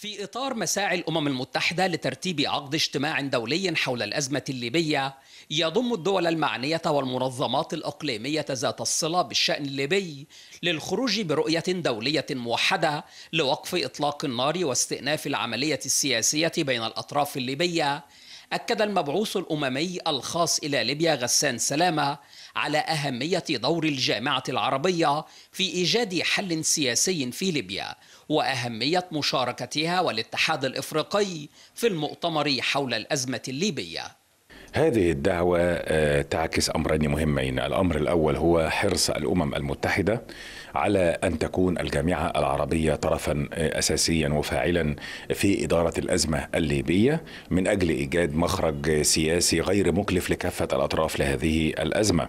في إطار مساعي الأمم المتحدة لترتيب عقد اجتماع دولي حول الأزمة الليبية يضم الدول المعنية والمنظمات الإقليمية ذات الصلة بالشأن الليبي للخروج برؤية دولية موحدة لوقف إطلاق النار واستئناف العملية السياسية بين الأطراف الليبية أكد المبعوث الأممي الخاص إلى ليبيا غسان سلامة على أهمية دور الجامعة العربية في إيجاد حل سياسي في ليبيا وأهمية مشاركتها والاتحاد الإفريقي في المؤتمر حول الأزمة الليبية هذه الدعوة آه، تعكس أمرين مهمين الأمر الأول هو حرص الأمم المتحدة على أن تكون الجامعة العربية طرفا آه، أساسيا وفاعلا في إدارة الأزمة الليبية من أجل إيجاد مخرج سياسي غير مكلف لكافة الأطراف لهذه الأزمة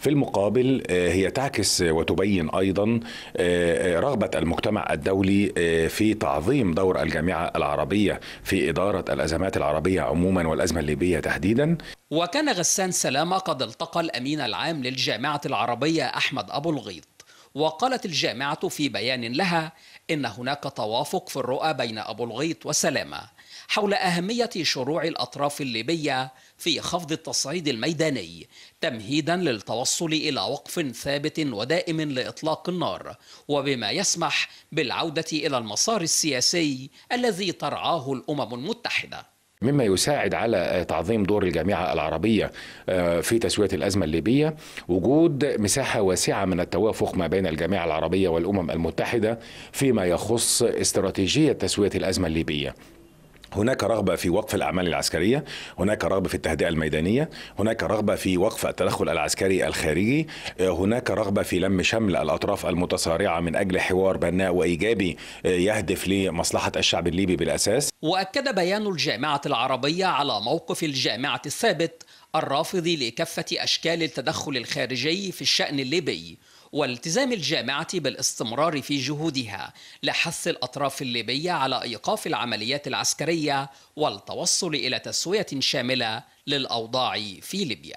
في المقابل آه، هي تعكس وتبين ايضا آه، آه، رغبه المجتمع الدولي في تعظيم دور الجامعه العربيه في اداره الازمات العربيه عموما والازمه الليبيه تحديدا وكان غسان سلامه قد التقى الامين العام للجامعه العربيه احمد ابو الغيط وقالت الجامعة في بيان لها إن هناك توافق في الرؤى بين أبو الغيط وسلامة حول أهمية شروع الأطراف الليبية في خفض التصعيد الميداني تمهيدا للتوصل إلى وقف ثابت ودائم لإطلاق النار وبما يسمح بالعودة إلى المسار السياسي الذي ترعاه الأمم المتحدة مما يساعد على تعظيم دور الجامعه العربيه آه، في تسويه الازمه الليبيه وجود مساحه واسعه من التوافق ما بين الجامعه العربيه والامم المتحده فيما يخص استراتيجيه تسويه الازمه الليبيه هناك رغبة في وقف الأعمال العسكرية هناك رغبة في التهدئة الميدانية هناك رغبة في وقف التدخل العسكري الخارجي آه، هناك رغبة في لم شمل الأطراف المتصارعة من أجل حوار بناء وإيجابي آه، يهدف لمصلحة الشعب الليبي بالأساس وأكد بيان الجامعة العربية على موقف الجامعة الثابت الرافض لكافة أشكال التدخل الخارجي في الشأن الليبي والتزام الجامعة بالاستمرار في جهودها لحث الأطراف الليبية على إيقاف العمليات العسكرية والتوصل إلى تسوية شاملة للأوضاع في ليبيا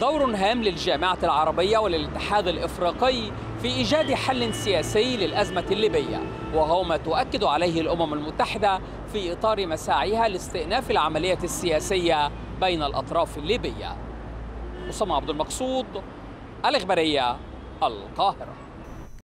دور هام للجامعة العربية وللاتحاد الإفريقي في إيجاد حل سياسي للأزمة الليبية وهو ما تؤكد عليه الأمم المتحدة في إطار مساعيها لاستئناف العملية السياسية بين الأطراف الليبية أسامة عبد المقصود الإخبارية القاهره